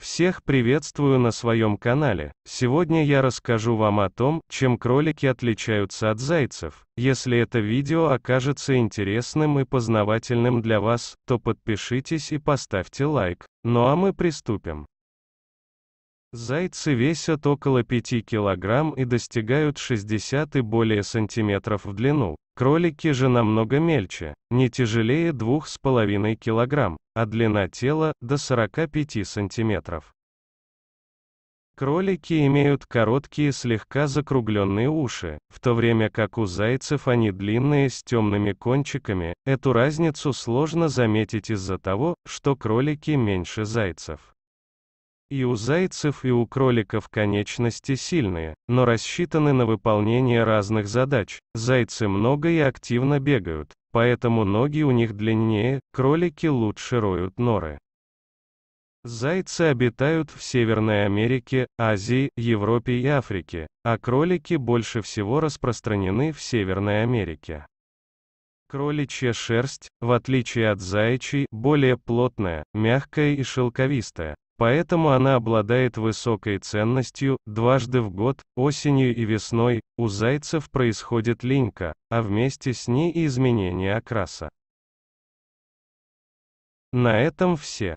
Всех приветствую на своем канале. Сегодня я расскажу вам о том, чем кролики отличаются от зайцев. Если это видео окажется интересным и познавательным для вас, то подпишитесь и поставьте лайк. Ну а мы приступим. Зайцы весят около 5 килограмм и достигают 60 и более сантиметров в длину. Кролики же намного мельче, не тяжелее 2,5 килограмм, а длина тела – до 45 сантиметров. Кролики имеют короткие слегка закругленные уши, в то время как у зайцев они длинные с темными кончиками, эту разницу сложно заметить из-за того, что кролики меньше зайцев. И у зайцев, и у кроликов конечности сильные, но рассчитаны на выполнение разных задач. Зайцы много и активно бегают, поэтому ноги у них длиннее, кролики лучше роют норы. Зайцы обитают в Северной Америке, Азии, Европе и Африке, а кролики больше всего распространены в Северной Америке. Кроличья шерсть, в отличие от заячьей, более плотная, мягкая и шелковистая, Поэтому она обладает высокой ценностью, дважды в год, осенью и весной, у зайцев происходит линька, а вместе с ней и изменение окраса. На этом все.